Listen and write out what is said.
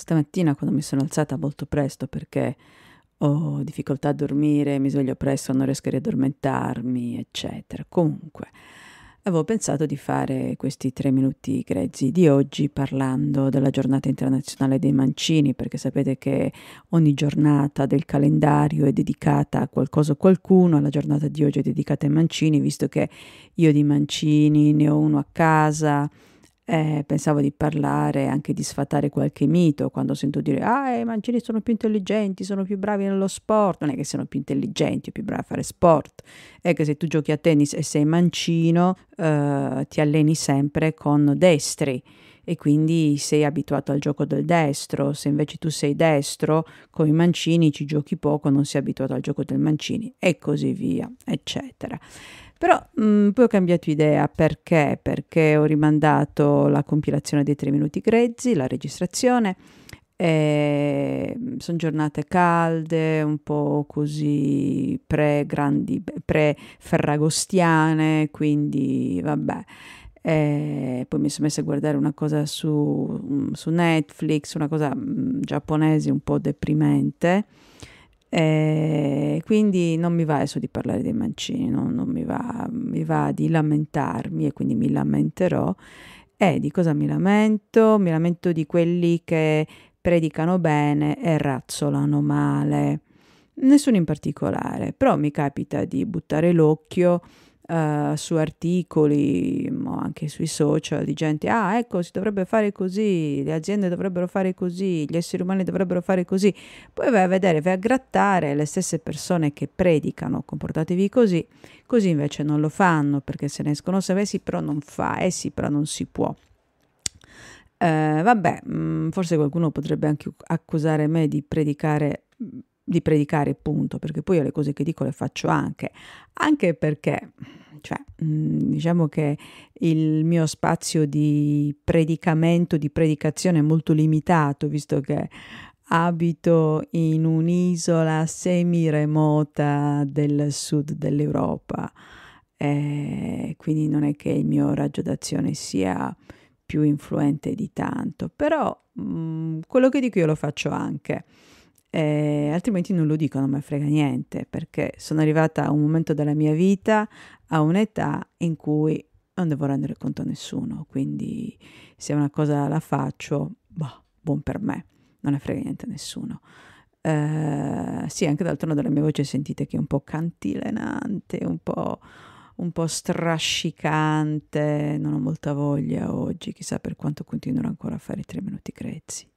Stamattina quando mi sono alzata molto presto perché ho difficoltà a dormire, mi sveglio presto, non riesco a riaddormentarmi, eccetera. Comunque, avevo pensato di fare questi tre minuti grezzi di oggi parlando della giornata internazionale dei mancini, perché sapete che ogni giornata del calendario è dedicata a qualcosa o qualcuno, la giornata di oggi è dedicata ai mancini, visto che io di mancini ne ho uno a casa, eh, pensavo di parlare anche di sfatare qualche mito quando sento dire ah eh, i mancini sono più intelligenti, sono più bravi nello sport, non è che sono più intelligenti o più bravi a fare sport, è che se tu giochi a tennis e sei mancino eh, ti alleni sempre con destri e quindi sei abituato al gioco del destro, se invece tu sei destro con i mancini ci giochi poco, non sei abituato al gioco del mancini e così via, eccetera. Però mh, mm, poi ho cambiato idea perché? Perché ho rimandato la compilazione dei tre minuti grezzi, la registrazione. Mm, sono giornate calde, un po' così pre-grandi, pre-ferragostiane, quindi vabbè. E poi mi sono messa a guardare una cosa su, mm, su Netflix, una cosa mh, giapponese un po' deprimente. E quindi non mi va adesso di parlare dei mancini, no? non mi va, mi va di lamentarmi e quindi mi lamenterò. E di cosa mi lamento? Mi lamento di quelli che predicano bene e razzolano male. Nessuno in particolare, però mi capita di buttare l'occhio uh, su articoli, o anche sui social, di gente, ah ecco, si dovrebbe fare così, le aziende dovrebbero fare così, gli esseri umani dovrebbero fare così. Poi vai a vedere, vai a grattare le stesse persone che predicano, comportatevi così, così invece non lo fanno perché se ne escono se eh sì però non fa, eh sì però non si può. Eh, vabbè, mh, mm, forse qualcuno potrebbe anche accusare me di predicare mm, di predicare, appunto, perché poi io le cose che dico le faccio anche, anche perché, cioè, mm, diciamo che il mio spazio di predicamento, di predicazione è molto limitato, visto che abito in un'isola semi remota del sud dell'Europa, eh, quindi non è che il mio raggio d'azione sia più influente di tanto, però mh, mm, quello che dico io lo faccio anche eh, altrimenti non lo dico, non mi frega niente, perché sono arrivata a un momento della mia vita, a un'età in cui non devo rendere conto a nessuno, quindi se una cosa la faccio, boh, buon per me, non ne frega niente a nessuno. Eh, sì, anche dal tono della mia voce sentite che è un po' cantilenante, un po', un po' strascicante, non ho molta voglia oggi, chissà per quanto continuerò ancora a fare i tre minuti grezzi.